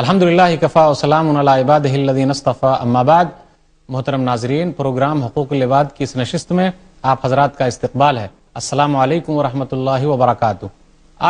अल्हम्दुलिल्लाह कफ़ा वसलामबादीनस्तफ़ा अम्माबाद मोहतरम नाजरीन प्रोग्राम हकूक लिबाद की इस नशस्त में आप हजरात का इस्तबाल है अस्सलाम वालेकुम वरहमतुल्लाहि वबरकatuh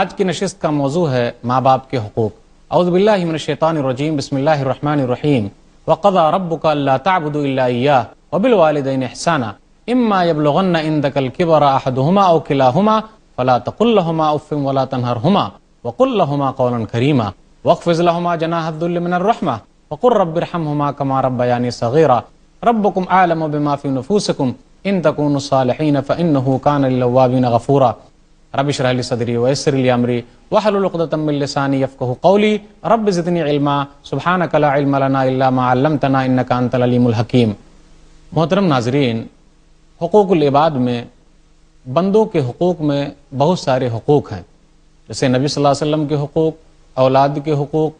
आज की नशस्त का मौजू है माँ बाप के हकूक अउज़बिल्लाशैतानरजीम बसमीम वक़ा रबुल्लाबुदया वबिलवालदिन अहसाना इम्मा यबलगन इंदकल किबराहदहुमा औ किलाहुमा फ़ला तकुल्लहुमा उफ़िम वला तनहरहुमा वक़ुल्लहुमा कौलन करीमा वक्फ़िज़लहुमा जनाहदुल्मिनरहमा फ़कुर रब्बरहमहुमा कमा रब्बयानी सगीरा रब्बकुम आलम बिमाफ़ी नफूसकुम इन तकून सालहीन फ़इन्नहु कान लिल्लवाबीन गफ़ूरा रब शरहली सदरी वसरली अमरी वहलतमिलसानी यफ़क़ कौली रब ज़ितनी इल्मा सुबहान कला इल्मलाना तना इन कानतलहकीम मोहतरम नाजरीन हकूक़ुलबाद में बंदों के हकूक़ में बहुत सारे हकूक़ हैं जैसे नबी वसल्लम के हकूक़ औलाद के हकूक़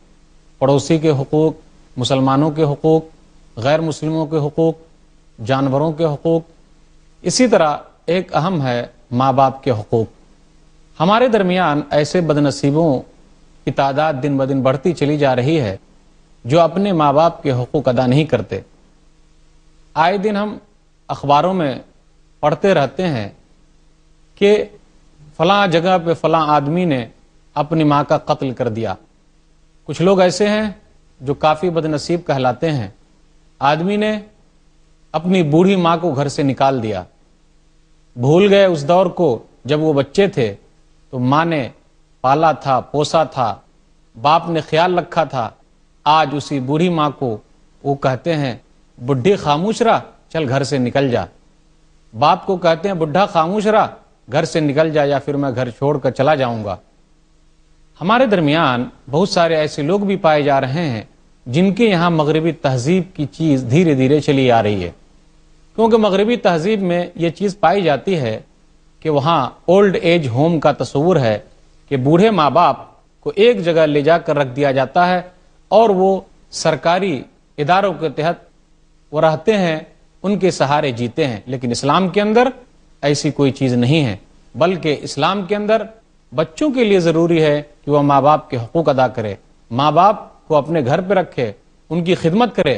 पड़ोसी के हकूक़ मुसलमानों के हकूक़ गैर मुसलमों के हकूक़ जानवरों के हकूक़ इसी तरह एक अहम है माँ बाप के हकूक़ हमारे दरमियान ऐसे बदनसीबों की तादाद दिन ब दिन बढ़ती चली जा रही है जो अपने माँ बाप के हकूक़ अदा नहीं करते आए दिन हम अखबारों में पढ़ते रहते हैं कि फ़लाँ जगह पे फ़लाँ आदमी ने अपनी माँ का कत्ल कर दिया कुछ लोग ऐसे हैं जो काफ़ी बदनसीब कहलाते हैं आदमी ने अपनी बूढ़ी माँ को घर से निकाल दिया भूल गए उस दौर को जब वो बच्चे थे तो माँ ने पाला था पोसा था बाप ने ख्याल रखा था आज उसी बूढ़ी माँ को वो कहते हैं बुढ़ी खामोश रहा चल घर से निकल जा बाप को कहते हैं बुढ़ा खामोश रहा घर से निकल जा या फिर मैं घर छोड़कर चला जाऊंगा हमारे दरमियान बहुत सारे ऐसे लोग भी पाए जा रहे हैं जिनके यहाँ मगरबी तहजीब की चीज़ धीरे धीरे चली आ रही है क्योंकि मगरबी तहजीब में ये चीज़ पाई जाती है कि वहाँ ओल्ड एज होम का तस्वूर है कि बूढ़े माँ बाप को एक जगह ले जाकर रख दिया जाता है और वो सरकारी इदारों के तहत वो रहते हैं उनके सहारे जीते हैं लेकिन इस्लाम के अंदर ऐसी कोई चीज़ नहीं है बल्कि इस्लाम के अंदर बच्चों के लिए ज़रूरी है कि वह माँ बाप के हकूक़ अदा करे माँ बाप को अपने घर पर रखे उनकी खिदमत करे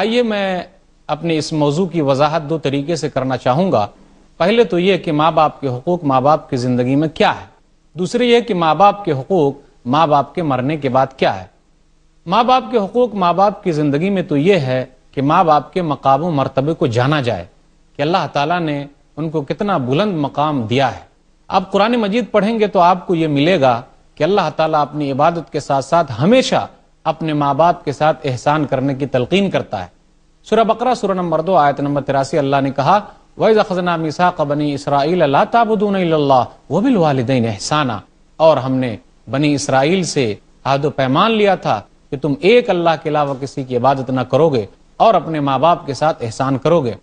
आइए मैं अपने इस मौजू की वजाहत दो तरीके से करना चाहूँगा पहले तो ये कि माँ बाप के हकूक़ माँ बाप की ज़िंदगी में क्या है दूसरे ये कि माँ बाप के हकूक़ माँ बाप के मरने के बाद क्या है माँ बाप के हकूक़ माँ बाप की ज़िंदगी में तो ये है कि माँ बाप के मकाम मरतबे को जाना जाए कि अल्लाह ताला ने उनको कितना बुलंद मकाम दिया है आप कुरान मजीद पढ़ेंगे तो आपको यह मिलेगा कि अल्लाह ताला अपनी इबादत के साथ साथ हमेशा अपने माँ बाप के साथ एहसान करने की तलकीन करता है सुरह बकरा सुरह नंबर दो आयत नंबर तिरासी अल्लाह ने कहा और हमने बनी इसराइल से आदो पैमान लिया था कि तुम एक अल्लाह के अलावा किसी की इबादत न करोगे और अपने माँ बाप के साथ एहसान करोगे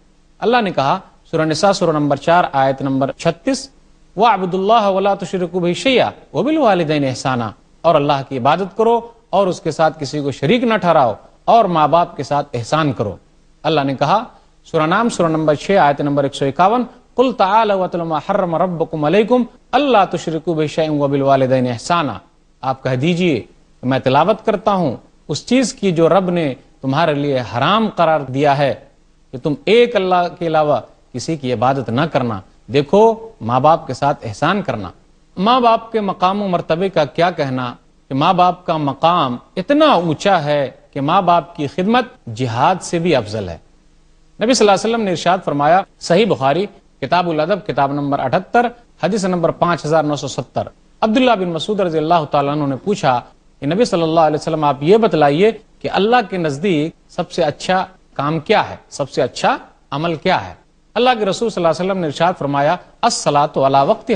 अल्लाह ने कहा सुरनिसा सुर नंबर चार आयत नंबर छत्तीस वह अब्दुल्ला वला तशरकब शैया वबिल वालदेन एहसाना और अल्लाह की इबादत करो और उसके साथ किसी को शरीक न ठहराओ और माँ बाप के साथ एहसान करो अल्लाह ने कहा सुरनाम सुर नंबर छह आयत नंबर एक सौ इक्यावन कुल तर्रम अल्लाह तशरकब शैम एहसाना आप कह दीजिए मैं तलावत करता हूँ उस चीज़ की जो रब ने तुम्हारे लिए हराम करार दिया है कि तुम एक अल्लाह के अलावा किसी की इबादत न करना देखो माँ बाप के साथ एहसान करना माँ बाप के मकाम मरतबे का क्या कहना कि माँ बाप का मकाम इतना ऊंचा है कि माँ बाप की खिदमत जिहाद से भी अफजल है नबी वसल्लम ने इर्शाद फरमाया सही बुखारी किताबुल अदब किताब नंबर अठहत्तर हदीस नंबर पाँच हजार नौ सौ सत्तर अब्दुल्ला बिन मसूद रजी अल्लाह तु ने पूछा कि नबी सल्लल्लाहु अलैहि वसल्लम आप ये बतलाइए कि अल्लाह के नज़दीक सबसे अच्छा काम क्या है सबसे अच्छा अमल क्या है अल्लाह के रसूल सल्लल्लाहु अलैहि वसल्लम ने इरशाद फरमाया असला तो अला वक्त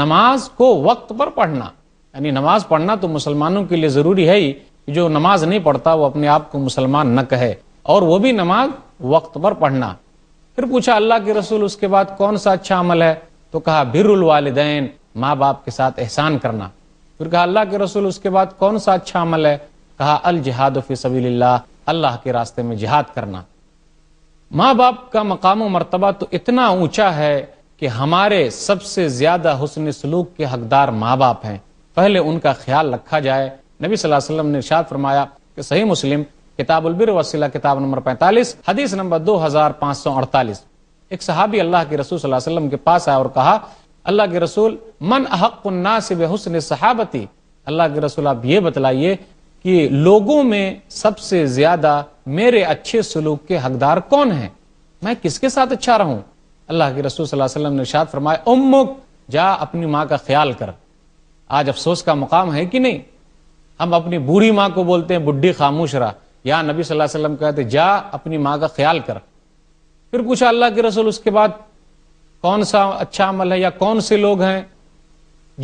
नमाज को वक्त पर पढ़ना यानी नमाज पढ़ना तो मुसलमानों के लिए ज़रूरी है ही जो नमाज नहीं पढ़ता वो अपने आप को मुसलमान न कहे और वो भी नमाज वक्त पर पढ़ना फिर पूछा अल्लाह के रसूल उसके बाद कौन सा अच्छा अमल है तो कहा बिरुल वालदेन माँ बाप के साथ एहसान करना फिर कहा अल्लाह के रसूल उसके बाद कौन सा अच्छा अमल है कहा अल जिहाद फी फिसबील्ला अल्लाह के रास्ते में जिहाद करना माँ बाप का मकाम मरतबा तो इतना ऊंचा है कि हमारे सबसे ज्यादा हुसन सलूक के हकदार माँ बाप हैं पहले उनका ख्याल रखा जाए नबी वसल्लम ने इर्शाद फरमाया कि सही मुस्लिम किताबुलबिर वसीला किताब नंबर 45 हदीस नंबर 2548 एक सहाबी अल्लाह के रसूल वसल्लम के पास आया और कहा अल्लाह के रसूल मन हक से बेहसन सहाबती अल्लाह के रसूल आप ये बतलाइए कि लोगों में सबसे ज्यादा मेरे अच्छे सलूक के हकदार कौन है मैं किसके साथ अच्छा रहूं अल्लाह के रसूल सल्लल्लाहु ने शाद फरमाया उम्मुक जा अपनी माँ का ख्याल कर आज अफसोस का मुकाम है कि नहीं हम अपनी बूढ़ी माँ को बोलते हैं बुढ़ी खामोश रहा या नबी सल्लम अलैहि कहते जा अपनी माँ का ख्याल कर फिर पूछा अल्लाह के रसूल उसके बाद कौन सा अच्छा अमल है या कौन से लोग हैं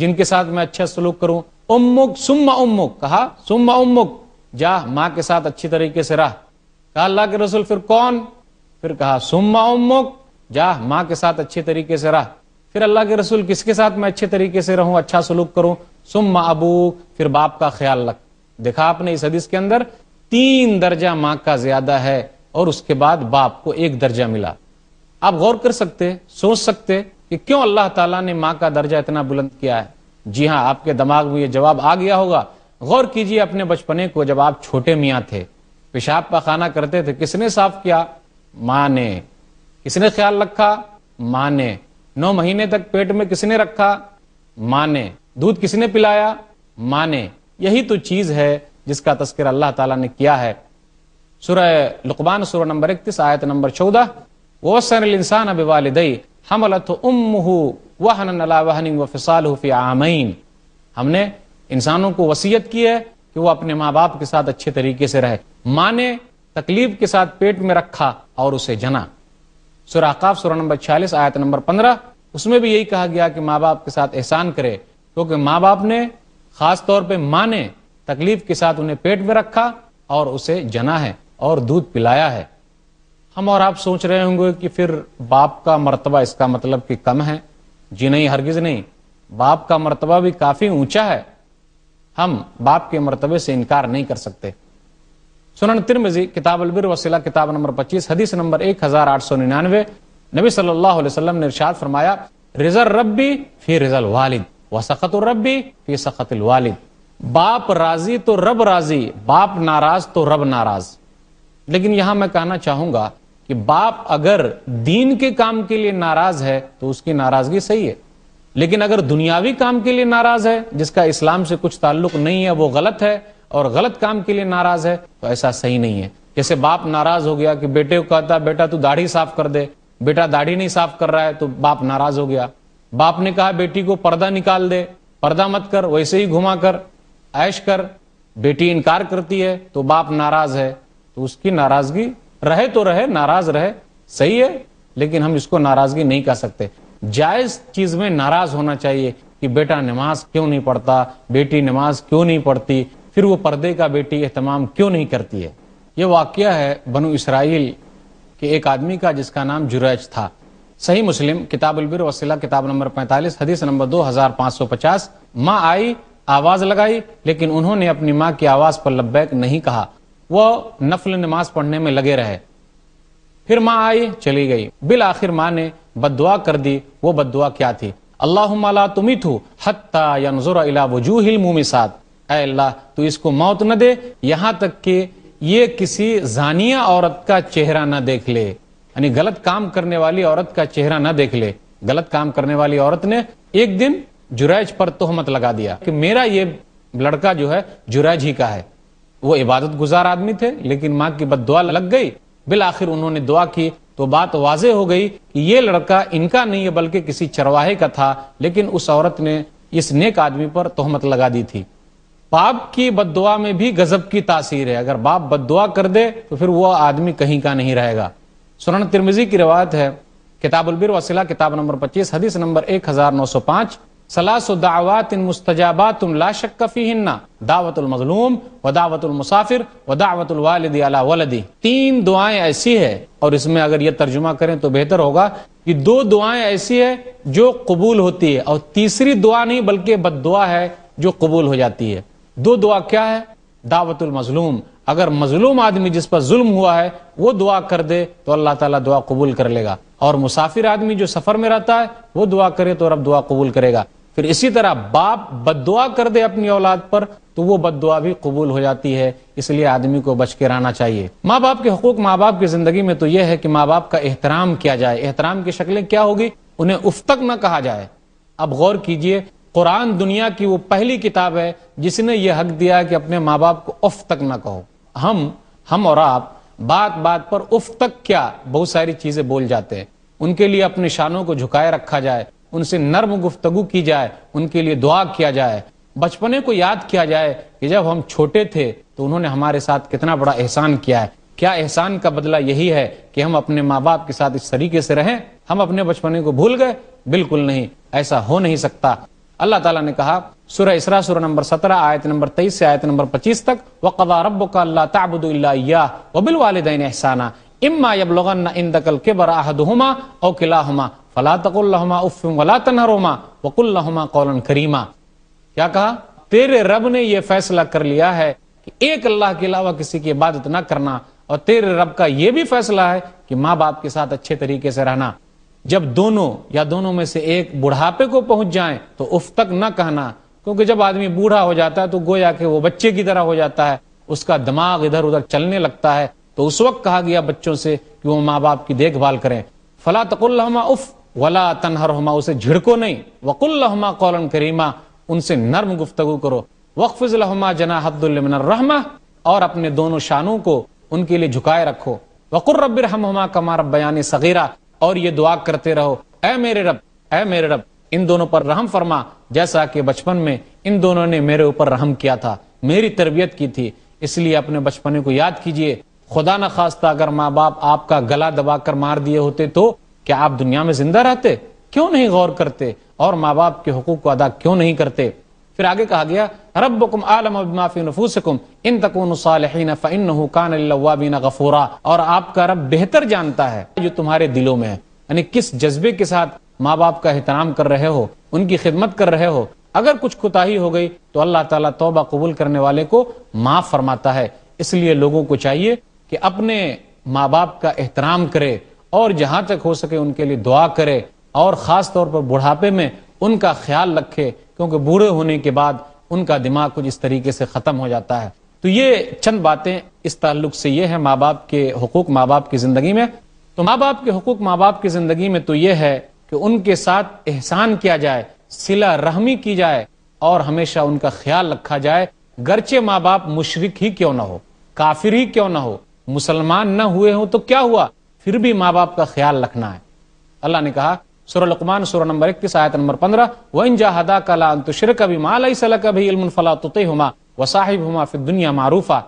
जिनके साथ मैं अच्छा सलूक करूं उम्मुक सुम्मा उम्मुक कहा सुम्मा उम्मुक जा माँ के साथ अच्छी तरीके से रह कहा अल्लाह के रसूल फिर कौन फिर कहा सुम्मा उम्मुक जा माँ के साथ अच्छे तरीके से रह फिर अल्लाह के रसूल किसके साथ मैं अच्छे तरीके से रहूं अच्छा सलूक करूं सुम्मा अबू फिर बाप का ख्याल रख देखा आपने इस हदीस के अंदर तीन दर्जा माँ का ज्यादा है और उसके बाद बाप को एक दर्जा मिला आप गौर कर सकते सोच सकते कि क्यों अल्लाह ताला ने माँ का दर्जा इतना बुलंद किया है जी हाँ आपके दिमाग में ये जवाब आ गया होगा गौर कीजिए अपने बचपने को जब आप छोटे मियाँ थे पेशाब पखाना करते थे किसने साफ किया माँ ने किसने ख्याल रखा माँ ने नौ महीने तक पेट में किसने रखा माँ ने दूध किसने पिलाया माँ ने यही तो चीज़ है जिसका तस्कर अल्लाह ताला ने किया है सुरह लुकबान सुरह नंबर इकतीस आयत नंबर चौदह वो वसन इंसान अब वालदई हमलत उम वाहन नला वहन व फिसाल आमीन हमने इंसानों को वसीयत की है कि वो अपने माँ बाप के साथ अच्छे तरीके से रहे माँ ने तकलीफ के साथ पेट में रखा और उसे जना सुराकाफ सुरा नंबर छियालीस आयत नंबर पंद्रह उसमें भी यही कहा गया कि माँ बाप के साथ एहसान करे क्योंकि माँ बाप ने खास तौर पे माँ ने तकलीफ के साथ उन्हें पेट में रखा और उसे जना है और दूध पिलाया है हम और आप सोच रहे होंगे कि फिर बाप का मरतबा इसका मतलब कि कम है जी नहीं हरगिज नहीं बाप का मर्तबा भी काफी ऊंचा है हम बाप के मर्तबे से इनकार नहीं कर सकते सुनन तिरमिजी किताब अलबिर वसीला किताब नंबर 25 हदीस नंबर 1899 सौ निन्यानवे नबी सल्लाम ने इरशाद फरमाया रिजल रबी फिर रिजल वालिद व सखत फिर फी सखत वालिद बाप राजी तो रब राजी बाप नाराज तो रब नाराज लेकिन यहां मैं कहना चाहूंगा कि बाप अगर दीन के काम के लिए नाराज है तो उसकी नाराजगी सही है लेकिन अगर दुनियावी काम के लिए नाराज है जिसका इस्लाम से कुछ ताल्लुक नहीं है वो गलत है और गलत काम के लिए नाराज है तो ऐसा सही नहीं है जैसे बाप नाराज हो गया कि बेटे को कहता बेटा तू दाढ़ी साफ कर दे बेटा दाढ़ी नहीं साफ कर रहा है तो बाप नाराज हो गया बाप ने कहा बेटी को पर्दा निकाल दे पर्दा मत कर वैसे ही घुमा कर ऐश कर बेटी इनकार करती है तो बाप नाराज है तो उसकी नाराजगी रहे तो रहे नाराज रहे सही है लेकिन हम इसको नाराजगी नहीं कर सकते जायज चीज में नाराज होना चाहिए कि बेटा नमाज क्यों नहीं पढ़ता बेटी नमाज क्यों नहीं पढ़ती फिर वो पर्दे का बेटी एहतमाम क्यों नहीं करती है ये वाक्य है बनु इसराइल के एक आदमी का जिसका नाम जुरैज था सही मुस्लिम किताब अलबिर वसीला किताब नंबर 45 हदीस नंबर 2550 माँ आई आवाज लगाई लेकिन उन्होंने अपनी माँ की आवाज पर लब्बैक नहीं कहा वह नफल नमाज पढ़ने में लगे रहे फिर माँ आई चली गई बिल आखिर माँ ने बदुआ कर दी वो बदुआ क्या थी अल्लाह ही थू हत्ता यनजुरा वजूहिल मुमिसात अल्लाह तू इसको मौत न दे यहां तक कि ये किसी जानिया औरत का चेहरा ना देख ले यानी गलत काम करने वाली औरत का चेहरा ना देख ले गलत काम करने वाली औरत ने एक दिन जुरैज पर तोहमत लगा दिया कि मेरा ये लड़का जो है जुरैज ही का है वो इबादत गुजार आदमी थे लेकिन माँ की बद लग गई बिल आखिर उन्होंने दुआ की तो बात वाजे हो गई कि ये लड़का इनका नहीं है बल्कि किसी चरवाहे का था लेकिन उस औरत ने इस नेक आदमी पर तोहमत लगा दी थी बाप की बद में भी गजब की तासीर है अगर बाप बद कर दे तो फिर वह आदमी कहीं का नहीं रहेगा सुरन तिरमिजी की रवायत है किताबुलबिर वसीला किताब नंबर पच्चीस हदीस नंबर पांच सलासदावत मुस्तजाबात ला शक्फ़ी हिन्ना दावतमजलूम व दावतमसाफिर व दावतवालद अला वलदी तीन दुआएं ऐसी है और इसमें अगर ये तर्जुमा करें तो बेहतर होगा कि दो दुआएं ऐसी है जो कबूल होती है और तीसरी दुआ नहीं बल्कि बद दुआ है जो कबूल हो जाती है दो दुआ क्या है दावतुल मजलूम अगर मजलूम आदमी जिस पर जुल्म हुआ है वो दुआ कर दे तो अल्लाह ताला दुआ कबूल कर लेगा और मुसाफिर आदमी जो सफर में रहता है वो दुआ करे तो रब दुआ कबूल करेगा फिर इसी तरह बाप बदुआ कर दे अपनी औलाद पर तो वो बदुआ भी कबूल हो जाती है इसलिए आदमी को बच के रहना चाहिए माँ बाप के हकूक माँ बाप की जिंदगी में तो यह है कि माँ बाप का एहतराम किया जाए एहतराम की शक्लें क्या होगी उन्हें उफ तक न कहा जाए अब गौर कीजिए कुरान दुनिया की वो पहली किताब है जिसने ये हक दिया कि अपने माँ बाप को उफ तक न कहो हम हम और आप बात बात पर उफ तक क्या बहुत सारी चीजें बोल जाते हैं उनके लिए अपने शानों को झुकाए रखा जाए उनसे नर्म गुफ्तगु की जाए उनके लिए दुआ किया जाए बचपने को याद किया जाए कि जब हम छोटे थे तो उन्होंने हमारे साथ कितना बड़ा एहसान किया है क्या एहसान का बदला यही है कि हम अपने माँ बाप के साथ इस तरीके से रहें हम अपने बचपने को भूल गए बिल्कुल नहीं ऐसा हो नहीं सकता अल्लाह ताला ने कहा सुरह इसरा सुरह नंबर 17 आयत नंबर 23 से आयत नंबर 25 तक वक़दा का अल्ला तअबुदु इल्ला इय्याह व बिल वालिदैन इहसाना इम्मा यबलुगन्न इंदकल किबर अहदुहुमा औ किलाहुमा फला कौलन करीमा क्या कहा तेरे रब ने यह फैसला कर लिया है कि एक अल्लाह के अलावा किसी की इबादत ना करना और तेरे रब का यह भी फैसला है कि माँ बाप के साथ अच्छे तरीके से रहना जब दोनों या दोनों में से एक बुढ़ापे को पहुंच जाए तो उफ तक ना कहना क्योंकि जब आदमी बूढ़ा हो जाता है तो गोया के वो बच्चे की तरह हो जाता है उसका दिमाग इधर उधर चलने लगता है तो उस वक्त कहा गया बच्चों से कि वो माँ बाप की देखभाल करें फला तकुल्लहमा उफ़ वला तनहर हमा उसे झिड़को नहीं वकुल्लहमा कौलन करीमा उनसे नर्म गुफ्तगु करो वक्फिजलहमा जना हब्दुल्लिमिन रहमा और अपने दोनों शानों को उनके लिए झुकाए रखो वकुर रब हमा कमा बयानी सगीरा और ये दुआ करते रहो ए मेरे रब ए मेरे रब इन दोनों पर रहम फरमा जैसा कि बचपन में इन दोनों ने मेरे ऊपर रहम किया था मेरी तरबियत की थी इसलिए अपने बचपने को याद कीजिए खुदा न खास्ता अगर माँ बाप आपका गला दबाकर मार दिए होते तो क्या आप दुनिया में जिंदा रहते क्यों नहीं गौर करते और माँ बाप के हकूक को अदा क्यों नहीं करते फिर आगे कहा गया रबकुम आलम इन तकून फ़िन गफूरा और आपका रब बेहतर जानता है जो तुम्हारे दिलों में है यानी किस जज्बे के साथ माँ बाप का एहतराम कर रहे हो उनकी खिदमत कर रहे हो अगर कुछ कुताही हो गई तो अल्लाह ताला तौबा कबूल करने वाले को माफ फरमाता है इसलिए लोगों को चाहिए कि अपने माँ बाप का एहतराम करे और जहां तक हो सके उनके लिए दुआ करे और ख़ास तौर पर बुढ़ापे में उनका ख्याल रखे क्योंकि बूढ़े होने के बाद उनका दिमाग कुछ इस तरीके से ख़त्म हो जाता है तो ये चंद बातें इस ताल्लुक से ये है माँ बाप के हकूक माँ बाप की ज़िंदगी में तो माँ बाप के हकूक माँ बाप की ज़िंदगी में तो ये है कि उनके साथ एहसान किया जाए सिला रहमी की जाए और हमेशा उनका ख्याल रखा जाए गरचे माँ बाप मुशरक ही क्यों ना हो काफिर ही क्यों ना हो मुसलमान न हुए हों तो क्या हुआ फिर भी माँ बाप का ख्याल रखना है अल्लाह ने कहा सुरलकमान सुर नंबर इक्कीस आयत नंबर पंद्रह वन जहादा कला तुशर कभी मालई सल कभी इलमफला तुते हुमा व साहिब हुमा फिर दुनिया मारूफा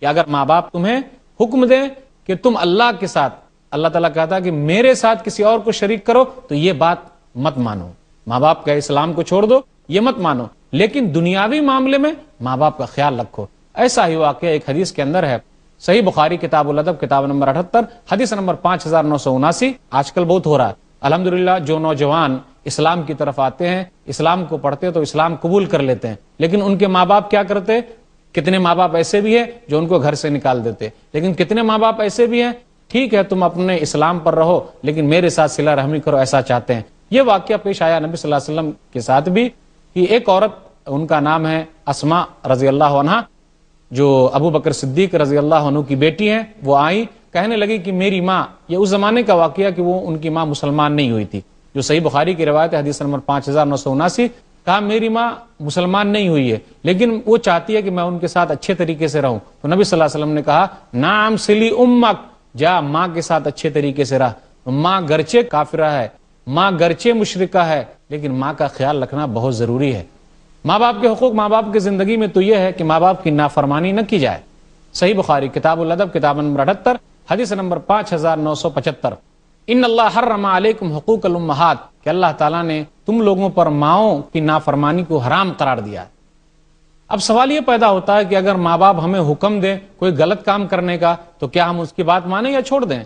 कि अगर माँ बाप तुम्हें हुक्म दें कि तुम अल्लाह के साथ अल्लाह तला कहता कि मेरे साथ किसी और को शरीक करो तो ये बात मत मानो माँ बाप का इस्लाम को छोड़ दो ये मत मानो लेकिन दुनियावी मामले में माँ बाप का ख्याल रखो ऐसा ही वाक्य एक हदीस के अंदर है सही बुखारी किताबुल अदब किताब नंबर अठहत्तर हदीस नंबर पांच हजार नौ सौ उनासी आजकल बहुत हो रहा है अलहमदुल्ला जो नौजवान इस्लाम की तरफ आते हैं इस्लाम को पढ़ते तो इस्लाम कबूल कर लेते हैं लेकिन उनके माँ बाप क्या करते कितने माँ बाप ऐसे भी हैं जो उनको घर से निकाल देते लेकिन कितने माँ बाप ऐसे भी हैं ठीक है तुम अपने इस्लाम पर रहो लेकिन मेरे साथ सिला रहमी करो ऐसा चाहते हैं ये वाक्य पेश आया नबी सल्लल्लाहु अलैहि वसल्लम के साथ भी कि एक औरत उनका नाम है असमा रजी अल्लाह जो अबू बकर सिद्दीक रजी अल्लाह की बेटी हैं वो आई कहने लगी कि मेरी माँ ये उस जमाने का वाक्य कि वो उनकी माँ मुसलमान नहीं हुई थी जो सही बुखारी की रवायत है हदीस नंबर पाँच हज़ार नौ सौ उनासी कहा मेरी माँ मुसलमान नहीं हुई है लेकिन वो चाहती है कि मैं उनके साथ अच्छे तरीके से रहूं तो नबी सल्लल्लाहु अलैहि वसल्लम ने कहा नाम सिली उम्मक जा माँ के साथ अच्छे तरीके से रहा तो माँ गरचे काफिरा है माँ गरचे मुशरका है लेकिन माँ का ख्याल रखना बहुत जरूरी है माँ बाप के हकूक माँ बाप की ज़िंदगी में तो यह है कि माँ बाप की नाफरमानी न की जाए सही बुखारी किताबुलदब किताब नंबर अठहत्तर हदीस नंबर पांच हज़ार नौ सौ पचहत्तर इन अल्लाह हर्रमालकुम हकूक अलमहात के अल्लाह ताला ने तुम लोगों पर माओं की नाफरमानी को हराम करार दिया है अब सवाल यह पैदा होता है कि अगर माँ बाप हमें हुक्म दें कोई गलत काम करने का तो क्या हम उसकी बात माने या छोड़ दें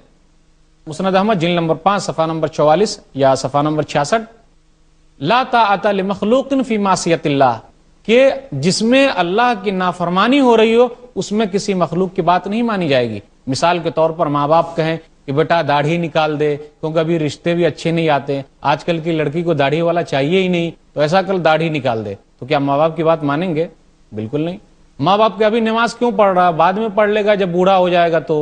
मुसनद अहमद जिल नंबर पांच सफ़ा नंबर चौवालीस या सफ़ा नंबर छियासठ लाता अतल मखलूकिन फी मासीतिल्ला कि जिसमें अल्लाह की नाफरमानी हो रही हो उसमें किसी मखलूक की बात नहीं मानी जाएगी मिसाल के तौर पर माँ बाप कहें कि बेटा दाढ़ी निकाल दे क्योंकि अभी रिश्ते भी अच्छे नहीं आते आजकल की लड़की को दाढ़ी वाला चाहिए ही नहीं तो ऐसा कल दाढ़ी निकाल दे तो क्या माँ बाप की बात मानेंगे बिल्कुल नहीं माँ बाप के अभी नमाज क्यों पढ़ रहा बाद में पढ़ लेगा जब बूढ़ा हो जाएगा तो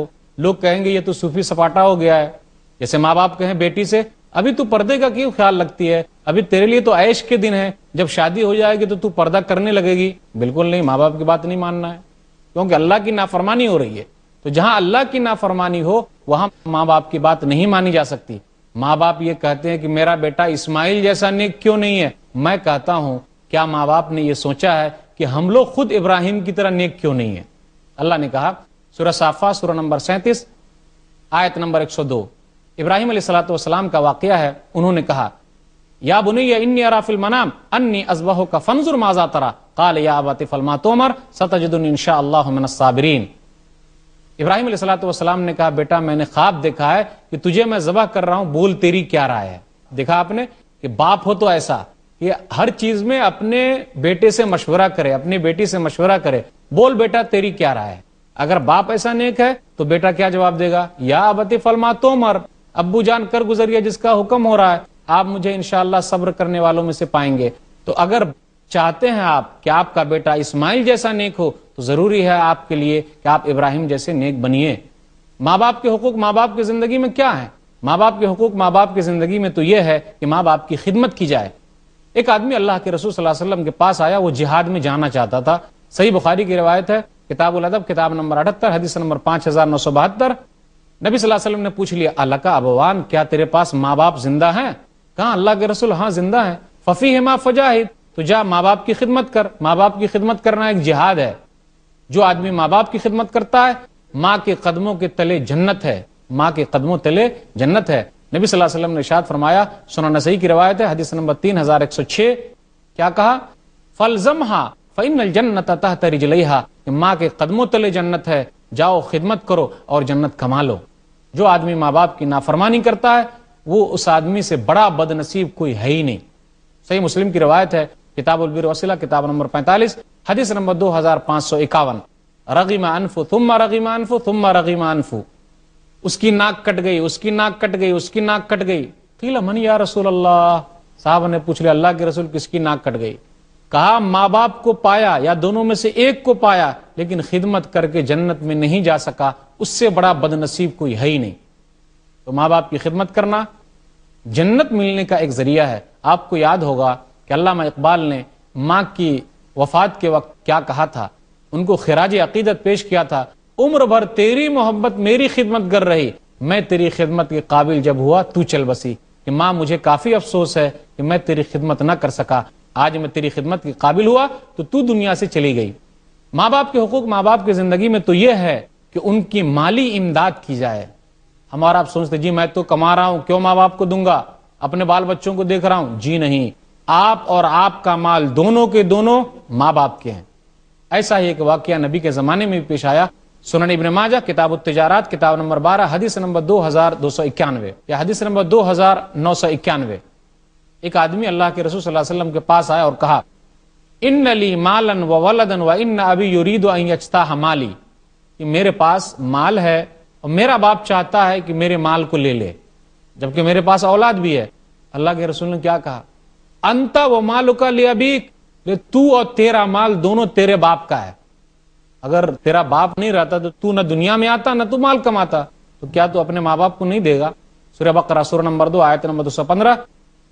लोग कहेंगे ये तो सूफी सपाटा हो गया है जैसे माँ बाप कहें बेटी से अभी तू पर्दे का क्यों ख्याल लगती है अभी तेरे लिए तो ऐश के दिन है जब शादी हो जाएगी तो तू पर्दा करने लगेगी बिल्कुल नहीं माँ बाप की बात नहीं मानना है क्योंकि अल्लाह की नाफरमानी हो रही है तो जहां अल्लाह की नाफरमानी हो वहां माँ बाप की बात नहीं मानी जा सकती माँ बाप ये कहते हैं कि मेरा बेटा इस्माइल जैसा नेक क्यों नहीं है मैं कहता हूं क्या माँ बाप ने यह सोचा है कि हम लोग खुद इब्राहिम की तरह नेक क्यों नहीं है अल्लाह ने कहा सूरह साफा सूरह नंबर सैंतीस आयत नंबर एक सौ दो इब्राहिम सलाम का वाक़ है उन्होंने कहा या बुनैया इन्नी अराफिल मनाम अन्नी अजबह का फनजुर माजा तरा काल या आबात फलमा तोमर सतजुद्दीन इनशासाबरीन इब्राहिम सलाम ने कहा बेटा मैंने ख्वाब देखा है कि तुझे मैं जबह कर रहा हूं बोल तेरी क्या राय है देखा आपने कि बाप हो तो ऐसा ये हर चीज में अपने बेटे से मशवरा करे अपनी बेटी से मशवरा करे बोल बेटा तेरी क्या राय है अगर बाप ऐसा नेक है तो बेटा क्या जवाब देगा या अबती फलमा तोमर अबू जान कर गुजरिया जिसका हुक्म हो रहा है आप मुझे इनशाला सब्र करने वालों में से पाएंगे तो अगर चाहते हैं आप कि आपका बेटा इस्माइल जैसा नेक हो तो जरूरी है आपके लिए कि आप इब्राहिम जैसे नेक बनिए माँ बाप के हकूक माँ बाप की जिंदगी में क्या है माँ बाप के हकूक माँ बाप की जिंदगी में तो यह है कि माँ बाप की खिदमत की जाए एक आदमी अल्लाह के रसूल वसल्लम के पास आया वो जिहाद में जाना चाहता था सही बुखारी की रिवायत है किताबुल अदब किताब नंबर अठहत्तर हदीस नंबर पांच हजार नौ सौ बहत्तर नबी सल्लल्लाहु अलैहि वसल्लम ने पूछ लिया अल्लाह का अबवान क्या तेरे पास माँ बाप जिंदा हैं कहा अल्लाह के रसूल हाँ जिंदा है फफी हेमा फजाहिद तो जा माँ बाप की खिदमत कर माँ बाप की खिदमत करना एक जिहाद है जो आदमी माँ बाप की खिदमत करता है माँ के कदमों के तले जन्नत है माँ के कदमों तले जन्नत है नबी सल्लल्लाहु अलैहि वसल्लम ने इशाद फरमाया सुना नसई की रवायत है हदीस नंबर तीन हजार एक सौ छह क्या कहा फलजम हा फिन जन्नत तह तरिजलहा माँ के कदमों तले जन्नत है जाओ खिदमत करो और जन्नत कमा लो जो आदमी माँ बाप की नाफरमानी करता है वो उस आदमी से बड़ा बदनसीब कोई है ही नहीं सही मुस्लिम की रवायत है किताब उलबिर वसीला किताब नंबर पैंतालीस हदीस नंबर दो हजार पांच सौ इक्यावन रगीमा अनफू तुम रगीमा अनफू तुम रगीमा अनफू उसकी नाक कट गई उसकी नाक कट गई उसकी नाक कट गई किला मन या रसूल अल्लाह साहब ने पूछ लिया अल्लाह के रसूल किसकी नाक कट गई कहा माँ बाप को पाया या दोनों में से एक को पाया लेकिन खिदमत करके जन्नत में नहीं जा सका उससे बड़ा बदनसीब कोई है ही नहीं तो माँ बाप की खिदमत करना जन्नत मिलने का एक जरिया है आपको याद होगा कि अलामा इकबाल ने माँ की वफात के वक्त क्या कहा था उनको खराज अकीदत पेश किया था उम्र भर तेरी मोहब्बत मेरी खिदमत कर रही मैं तेरी खिदमत के काबिल जब हुआ तू चल बसी कि माँ मुझे काफी अफसोस है कि मैं तेरी खिदमत ना कर सका आज मैं तेरी खिदमत के काबिल हुआ तो तू दुनिया से चली गई माँ बाप के हकूक माँ बाप की जिंदगी में तो यह है कि उनकी माली इमदाद की जाए हमारा आप सोचते जी मैं तो कमा रहा हूं क्यों माँ बाप को दूंगा अपने बाल बच्चों को देख रहा हूं जी नहीं आप और आपका माल दोनों के दोनों माँ बाप के हैं ऐसा ही एक वाक्य नबी के जमाने में भी पेश आया सुनन इबन माजा किताब तजारत किताब नंबर बारह हदीस नंबर दो हजार दो सौ इक्यानवे या हदीस नंबर दो हजार नौ सौ इक्यानवे एक आदमी अल्लाह के रसूल सल्लल्लाहु अलैहि वसल्लम के पास आया और कहा इन अली मालन व वलदन व इन अभी युरीद अचता हमाली कि मेरे पास माल है और मेरा बाप चाहता है कि मेरे माल को ले ले जबकि मेरे पास औलाद भी है अल्लाह के रसूल ने क्या कहा अंता व मालू का लिया भी तू और तेरा माल दोनों तेरे बाप का है अगर तेरा बाप नहीं रहता तो तू ना दुनिया में आता ना तू माल कमाता तो क्या तू अपने माँ बाप को नहीं देगा सूर्य बकरा सूर्य नंबर दो आयत नंबर दो सौ पंद्रह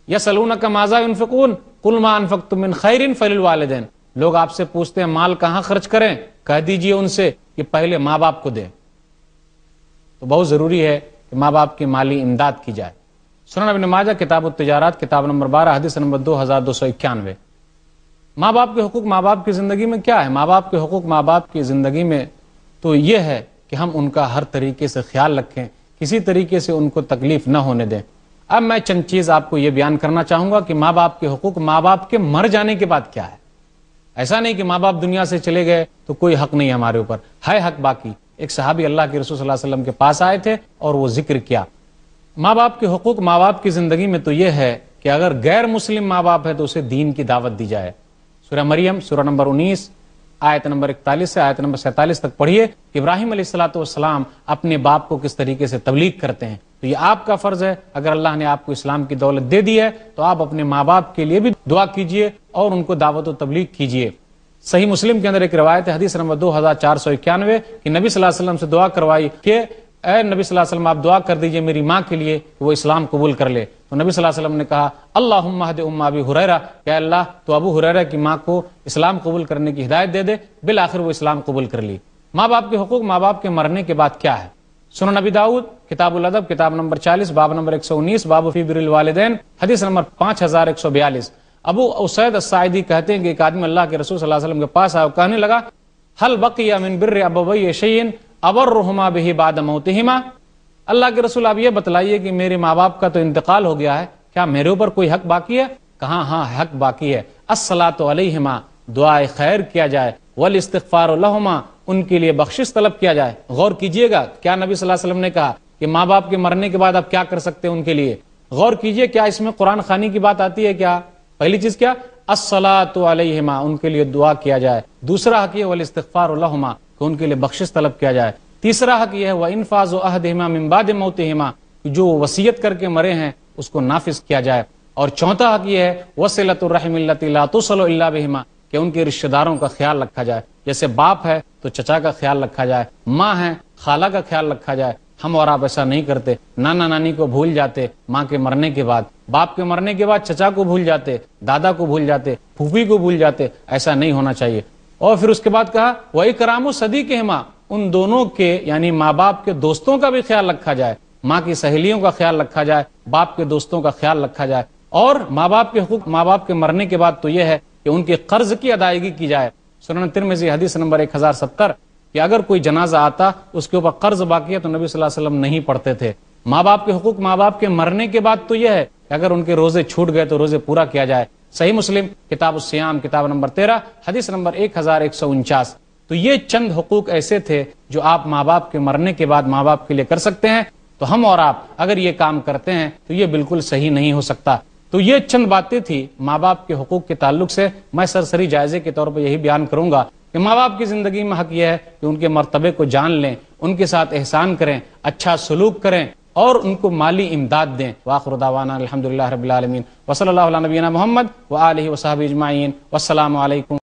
या का माजा उनफिकून कुलमान फ़क्तमिन खैरिन फलिल दिन लोग आपसे पूछते हैं माल कहाँ खर्च करें कह दीजिए उनसे कि पहले माँ बाप को दें तो बहुत ज़रूरी है कि माँ बाप की माली इमदाद की जाए सुना अब नमाजा किताब तजारत किताब नंबर बारह हदीस नंबर दो हज़ार दो सौ इक्यानवे माँ बाप के हकूक माँ बाप की ज़िंदगी में क्या है माँ बाप के हकूक माँ बाप की ज़िंदगी में तो यह है कि हम उनका हर तरीके से ख्याल रखें किसी तरीके से उनको तकलीफ़ न होने दें अब मैं चंद चीज आपको यह बयान करना चाहूंगा कि मां बाप के हकूक माँ बाप के मर जाने के बाद क्या है ऐसा नहीं कि माँ बाप दुनिया से चले गए तो कोई हक नहीं हमारे ऊपर है हक बाकी एक सहाबी अल्लाह के रसूल वसल्लम के पास आए थे और वो जिक्र किया माँ बाप के हकूक माँ बाप की जिंदगी में तो यह है कि अगर गैर मुस्लिम माँ बाप है तो उसे दीन की दावत दी जाए सूर्य मरियम सूर्य नंबर उन्नीस आयत नंबर इकतालीस से आयत नंबर सैतालीस तक पढ़िए इब्राहिम सलाम अपने बाप को किस तरीके से तबलीग करते हैं तो ये आपका फर्ज है अगर अल्लाह ने आपको इस्लाम की दौलत दे दी है तो आप अपने माँ बाप के लिए भी दुआ कीजिए और उनको दावत तबलीग कीजिए सही मुस्लिम के अंदर एक रवायत है हदीस नंबर दो हजार चार सौ इक्यानवे की नबी सल्लल्लाहु से दुआ करवाई के ए नबी वसल्लम आप दुआ कर दीजिए मेरी माँ के लिए वो इस्लाम कबूल कर ले तो नबी वसल्लम ने कहा अल्लाह महद उम्मा अबी हुरैरा क्या अल्लाह तो अबू हुरैरा की माँ को इस्लाम कबूल करने की हिदायत दे दे बिल आखिर वो इस्लाम कबूल कर ली माँ बाप के हकूक माँ बाप के मरने के बाद क्या है सुनो नबी दाऊद किताबुल अदब किताब नंबर 40 बाब नंबर 119 बाब फीबिरल वालदेन हदीस नंबर 5142 अबू उसैद साइदी कहते हैं कि एक आदमी अल्लाह के रसूल वसल्लम के पास आया कहने लगा हल बकिया मिन बिर अबवैन अवर रुहमा बेहि बाद मोतिमा अल्लाह के रसूल आप ये बतलाइए कि मेरे माँ बाप का तो इंतकाल हो गया है क्या मेरे ऊपर कोई हक बाकी है कहा हाँ हक बाकी है असला तो अलहिमा दुआ खैर किया जाए वल इस्तफार उनके लिए बख्शिश तलब किया जाए गौर कीजिएगा क्या नबी सल्लम ने कहा कि माँ बाप के मरने के बाद आप क्या कर सकते हैं उनके लिए गौर कीजिए क्या इसमें कुरान खानी की बात आती है क्या पहली चीज क्या असला तो अलहिमा उनके लिए दुआ किया जाए दूसरा हक वल इस्तफार कि उनके लिए बख्शिश तलब किया जाए तीसरा हक यह है वह इनफाज अहदमा मम्बाद मोतमा जो वसीयत करके मरे हैं उसको नाफिज किया जाए और चौथा हक यह है वसलतरहमिल्लातुसलमा के उनके रिश्तेदारों का ख्याल रखा जाए जैसे बाप है तो चचा का ख्याल रखा जाए माँ है खाला का ख्याल रखा जाए हम और आप ऐसा नहीं करते नाना नानी को भूल जाते माँ के मरने के बाद बाप के मरने के बाद चचा को भूल जाते दादा को भूल जाते फूफी को भूल जाते ऐसा नहीं होना चाहिए और फिर उसके बाद कहा वही करामो सदी के माँ उन दोनों के यानी माँ बाप के दोस्तों का भी ख्याल रखा जाए माँ की सहेलियों का ख्याल रखा जाए बाप के दोस्तों का ख्याल रखा जाए और माँ बाप के हकूक माँ बाप के मरने के बाद तो यह है कि उनके कर्ज की अदायगी की जाए सुन तिरमिजी हदीस नंबर एक हजार सत्तर कि अगर कोई जनाजा आता उसके ऊपर कर्ज बाकी है तो नबी वसल्लम नहीं पढ़ते थे माँ बाप के हकूक माँ बाप के मरने के बाद तो यह है कि अगर उनके रोजे छूट गए तो रोजे पूरा किया जाए सही मुस्लिम किताब उसयाम किताब नंबर तेरह हदीस नंबर एक हजार एक सौ उनचास तो ये चंद हकूक ऐसे थे जो आप माँ बाप के मरने के बाद माँ बाप के लिए कर सकते हैं तो हम और आप अगर ये काम करते हैं तो ये बिल्कुल सही नहीं हो सकता तो ये चंद बातें थी माँ बाप के हकूक के ताल्लुक से मैं सरसरी जायजे के तौर पर यही बयान करूंगा कि माँ बाप की जिंदगी में हक यह है कि उनके मरतबे को जान लें उनके साथ एहसान करें अच्छा सलूक करें और उनको माली इमदाद दें वाखरदावाना अलहमदिल्ला रबीआलमीन वसल नबीना मोहम्मद व आल वसाब इजमाइन वालकम